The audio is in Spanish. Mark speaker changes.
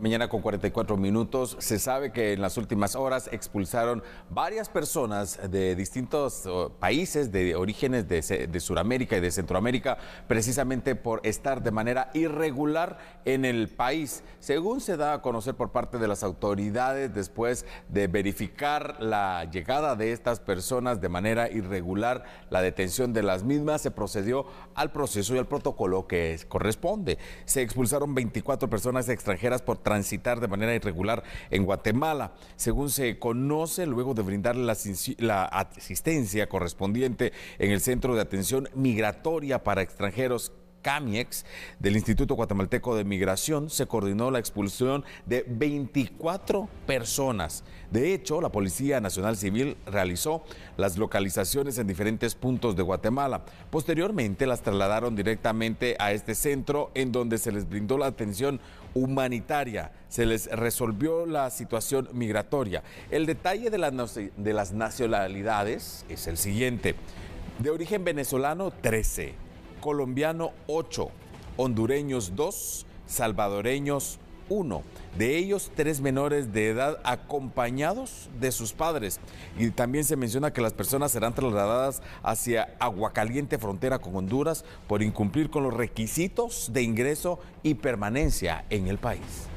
Speaker 1: Mañana con 44 minutos. Se sabe que en las últimas horas expulsaron varias personas de distintos eh, países de orígenes de, de Sudamérica y de Centroamérica, precisamente por estar de manera irregular en el país. Según se da a conocer por parte de las autoridades, después de verificar la llegada de estas personas de manera irregular, la detención de las mismas, se procedió al proceso y al protocolo que corresponde. Se expulsaron 24 personas extranjeras por transitar de manera irregular en Guatemala. Según se conoce, luego de brindarle la, la asistencia correspondiente en el Centro de Atención Migratoria para Extranjeros CAMIEX del Instituto Guatemalteco de Migración se coordinó la expulsión de 24 personas. De hecho, la Policía Nacional Civil realizó las localizaciones en diferentes puntos de Guatemala. Posteriormente las trasladaron directamente a este centro en donde se les brindó la atención humanitaria, se les resolvió la situación migratoria. El detalle de, de las nacionalidades es el siguiente. De origen venezolano, 13 colombiano 8, hondureños 2, salvadoreños 1. De ellos, tres menores de edad acompañados de sus padres. Y también se menciona que las personas serán trasladadas hacia Aguacaliente, frontera con Honduras, por incumplir con los requisitos de ingreso y permanencia en el país.